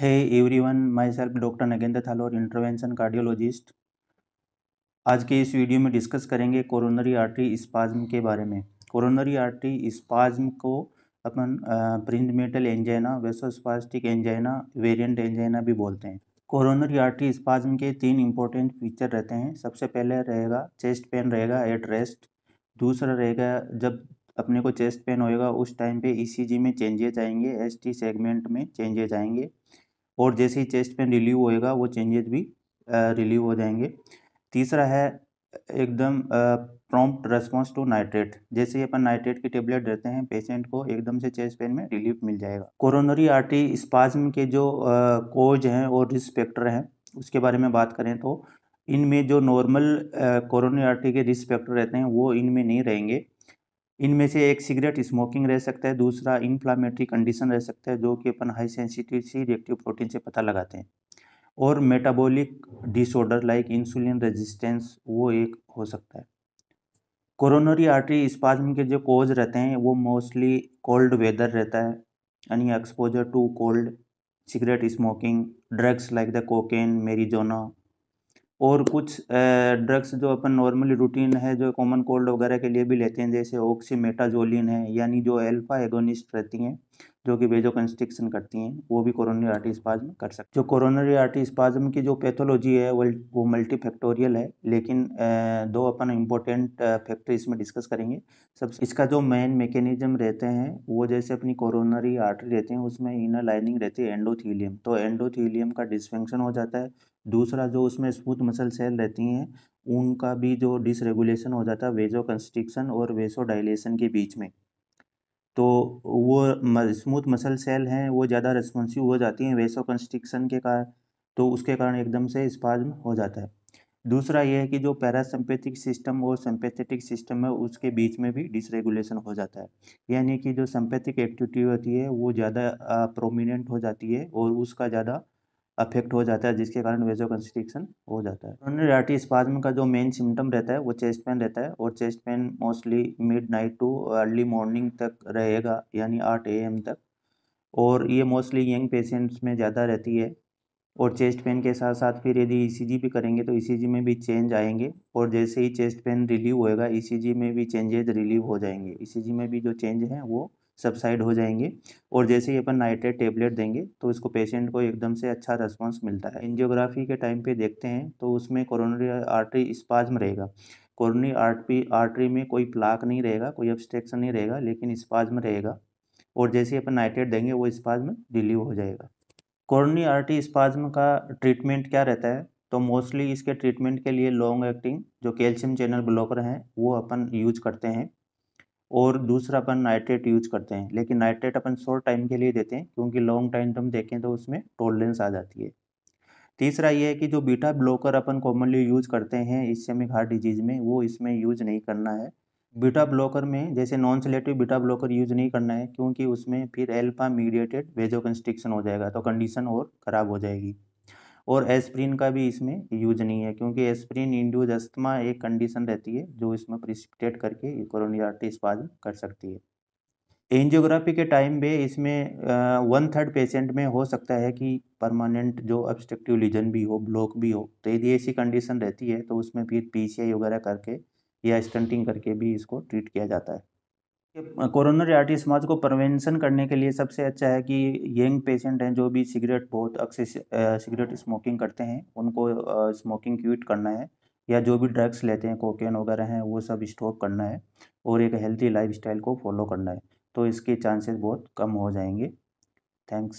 है everyone myself doctor Nagendra Thalor intervention cardiologist आज के इस वीडियो में डिस्कस करेंगे कोरोनरी आर्टरी स्पाज्म के बारे में कोरोनरी आर्टरी स्पाज्म को अपन Prinzmetal angina vasospastic angina variant angina भी बोलते हैं कोरोनरी आर्टरी स्पाज्म के तीन इंपॉर्टेंट फीचर रहते हैं सबसे पहले रहेगा चेस्ट पेन रहेगा एट रेस्ट दूसरा रहेगा जब अपने को चेस्ट पेन होएगा उस टाइम पे ईसीजी e में चेंजेस आएंगे एसटी सेगमेंट में चेंजेस आएंगे और जैसे ही चेस्ट पेन रिलीव होएगा वो चेंजेस भी रिलीव हो जाएंगे तीसरा है एकदम प्रॉम्प्ट रेस्पॉन्स टू नाइट्रेट जैसे ही अपन नाइट्रेट की टेबलेट देते हैं पेशेंट को एकदम से चेस्ट पेन में रिलीफ मिल जाएगा कोरोनरी आर्टरी स्पाज्म के जो कोज हैं और रिस्क फैक्टर हैं उसके बारे में बात करें तो इनमें जो नॉर्मल कोरोनरी आर्टरी के रिस्क फैक्टर रहते हैं वो इनमें नहीं रहेंगे इनमें से एक सिगरेट स्मोकिंग रह सकता है दूसरा इन्फ्लामेटरी कंडीशन रह सकता है जो कि अपन high sensitive C reactive protein से पता लगाते हैं और metabolic disorder like insulin resistance वो एक हो सकता है कोरोनरी आर्टरी स्पाज्म के जो कोज रहते हैं वो मोस्टली कोल्ड वेदर रहता है यानी exposure to cold cigarette smoking drugs like the cocaine marijuana और कुछ ड्रग्स जो अपन नॉर्मली रूटीन है जो कॉमन कोल्ड वगैरह के लिए भी लेते हैं जैसे ऑक्सीमेटाजोलिन है यानी जो अल्फा एगोनिस्ट रहती हैं जो कि वेजो कंस्ट्रिक्शन करती हैं वो भी कोरोनरी आर्टरी स्पाज्म कर सकते जो कोरोनरी आर्टी स्पाज्म की जो पैथोलॉजी है वो वो मल्टीफैक्टोरियल है लेकिन दो अपन इम्पोर्टेंट फैक्टर इसमें डिस्कस करेंगे सब इसका जो मेन मैकेनिज्म रहते हैं वो जैसे अपनी कोरोनरी आर्टरी रहती हैं उसमें इनर लाइनिंग रहती है एंडोथीलियम तो एंडोथीलियम का डिसफंक्शन हो जाता है दूसरा जो उसमें स्मूथ मसल सेल रहती हैं उनका भी जो डिसरेगुलेशन हो जाता है वेजो कंस्ट्रिक्शन और वेसो डायलेशन के बीच में तो वो स्मूथ मसल सेल हैं वो ज़्यादा रेस्पॉन्सिव हो जाती हैं वेसो कंस्ट्रिक्शन के कारण तो उसके कारण एकदम से स्पाज्म हो जाता है दूसरा यह है कि जो पैरासम्पेथिक सिस्टम और सम्पेथेटिक सिस्टम है उसके बीच में भी डिसरेगुलेशन हो जाता है यानी कि जो सम्पेथिक एक्टिविटी होती है वो ज़्यादा प्रोमिनेंट हो जाती है और उसका ज़्यादा अफेक्ट हो जाता है जिसके कारण वेजो कंस्ट्रिक्शन हो जाता है कोरोनरी स्पाज्म का जो मेन सिम्टम रहता है वो चेस्ट पेन रहता है और chest pain mostly midnight to early morning तक रहेगा यानी आठ ए तक और ये मोस्टली यंग पेशेंट्स में ज़्यादा रहती है और चेस्ट पेन के साथ साथ फिर यदि ईसीजी e भी करेंगे तो ईसीजी e में भी चेंज आएंगे और जैसे ही चेस्ट पेन रिलीव होएगा ईसीजी e में भी चेंजेज रिलीव हो जाएंगे ईसीजी में भी जो चेंज हैं वो सबसाइड हो जाएंगे और जैसे ही अपन नाइट्रेट टेबलेट देंगे तो इसको पेशेंट को एकदम से अच्छा रिस्पॉन्स मिलता है एंजियोग्राफी के टाइम पे देखते हैं तो उसमें कोरोनरी आर्टरी स्पाज्म रहेगा कोरोनरी आर्टरी आर्टरी में कोई प्लाक नहीं रहेगा कोई ऑब्स्ट्रक्शन नहीं रहेगा लेकिन स्पाज्म रहेगा और जैसे ही अपन नाइट्रेट देंगे वो स्पाज्म रिलीव हो जाएगा कोरोनरी आर्टी स्पाज्म का ट्रीटमेंट क्या रहता है तो मोस्टली इसके ट्रीटमेंट के लिए लॉन्ग एक्टिंग जो कैल्शियम चैनल ब्लॉकर हैं वो अपन यूज करते हैं और दूसरा अपन नाइट्रेट यूज करते हैं लेकिन नाइट्रेट अपन शॉर्ट टाइम के लिए देते हैं क्योंकि लॉन्ग टाइम तो हम देखें तो उसमें टोलरेंस आ जाती है तीसरा ये है कि जो बीटा ब्लॉकर अपन कॉमनली यूज करते हैं इस्सेमिक हार्ट डिजीज में वो इसमें यूज नहीं करना है बीटा ब्लॉकर में जैसे non selective beta blocker use नहीं करना है क्योंकि उसमें फिर एल्फा मीडिएटेड वेजो कंस्ट्रिक्शन हो जाएगा तो कंडीशन और ख़राब हो जाएगी और एस्प्रिन का भी इसमें यूज नहीं है क्योंकि एस्प्रिन इंड्यूज अस्थमा एक कंडीशन रहती है जो इसमें प्रिसिपिटेट करके कोरोनरी आर्टरी कर सकती है एंजियोग्राफी के टाइम पे इसमें वन थर्ड पेशेंट में हो सकता है कि परमानेंट जो ऑब्स्ट्रक्टिव लीजन भी हो ब्लॉक भी हो तो यदि ऐसी कंडीशन रहती है तो उसमें फिर पी वगैरह करके या स्टंटिंग करके भी इसको ट्रीट किया जाता है कोरोनरी आर्टरी समाज को प्रवेंशन करने के लिए सबसे अच्छा है कि यंग पेशेंट हैं जो भी सिगरेट बहुत अक्सर सिगरेट स्मोकिंग करते हैं उनको स्मोकिंग क्यूट करना है या जो भी ड्रग्स लेते हैं कोकेन वगैरह हैं वो सब स्टॉप करना है और एक हेल्थी लाइफ को फॉलो करना है तो इसके चांसेस बहुत कम हो जाएंगे थैंक्स